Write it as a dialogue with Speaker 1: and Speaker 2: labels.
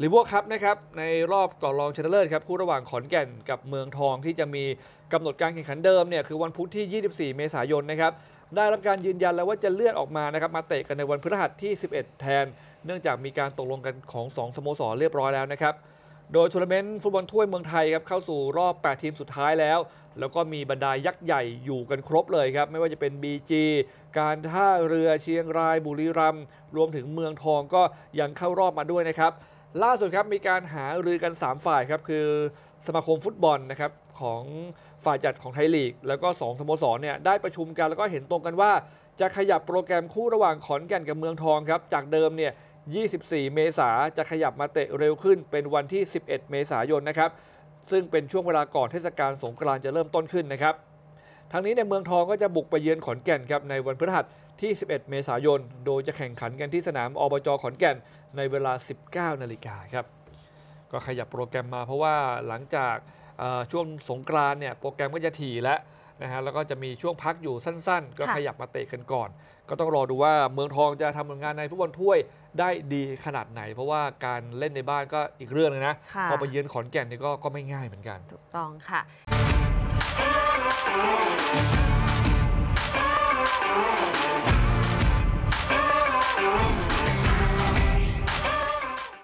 Speaker 1: ลรืวอวกครับนะครับ ในรอบก่อนรองชนะเลิศครับคู่ระหว่างขอนแก่นกับเมืองทองที่จะมีกำหนดการแข่งขันเดิมเนี่ยคือวันพุธที่ 24 เมษายนนะครับได้รับการยืนยันแล้วว่าจะเลื่อนออกมานะครับมาเตะกันในวันพฤหัสที่ 11 แทน เนื่องจากมีการตกลงกันของ 2 สโมสรเรียบร้อยแล้วนะครับโดยทัวร์นาเมนต์ฟุตบอลถ้วยเมืองไทยครับเข้าสู่รอบ 8 ทีมสุดท้ายแล้ว แล้วก็มีบรรดายักษ์ใหญ่อยู่กันครบเลยครับไม่ว่าจะเป็น BG การท่าเรือเชียงรายบุรีรัมย์รวมถึงเมืองทองก็ยังเข้ารอบมาด้วยนะครับล่าสุดครับมีการหารือกัน 3 ฝ่ายครับคือสมาคมฟุตบอลนะครับของฝ่ายจัดของไทยลีก แล้วก็2สโมสรเนี่ยได้ประชุมกันแล้วก็เห็นตรงกันว่า จะขยับโปรแกรมคู่ระหว่างขอนแก่นกับเมืองทองครับจากเดิมเนี่ย 24 เมษาจะขยับมาเตะเร็วขึ้นเป็นวันที่ 11 เมษายนนะครับซึ่งเป็นช่วงเวลาก่อนเทศกาลสงกรานต์จะเริ่มต้นขึ้นนะครับทางนี้ในเมืองทองก็จะบุกไปเยือนขอนแก่นครับในวันพฤหัสที่ 11 เมษายน โดยจะแข่งขันกันที่สนามอบจขอนแก่นในเวลา 19 นาฬิกาครับ ก็ขยับโปรแกรมมาเพราะว่าหลังจากช่วงสงกรานเนี่ยโปรแกรมก็จะถี่แล้วนะฮะแล้วก็จะมีช่วงพักอยู่สั้น ๆ ก็ขยับมาเตะกันก่อน ก็ต้องรอดูว่าเมืองทองจะทำผลงานในฟุตบอลถ้วยได้ดีขนาดไหน เพราะว่าการเล่นในบ้านก็อีกเรื่องนึงนะพอไปเยือนขอนแก่นนี่ก็ไม่ง่ายเหมือนกันถูก
Speaker 2: ต้องค่ะ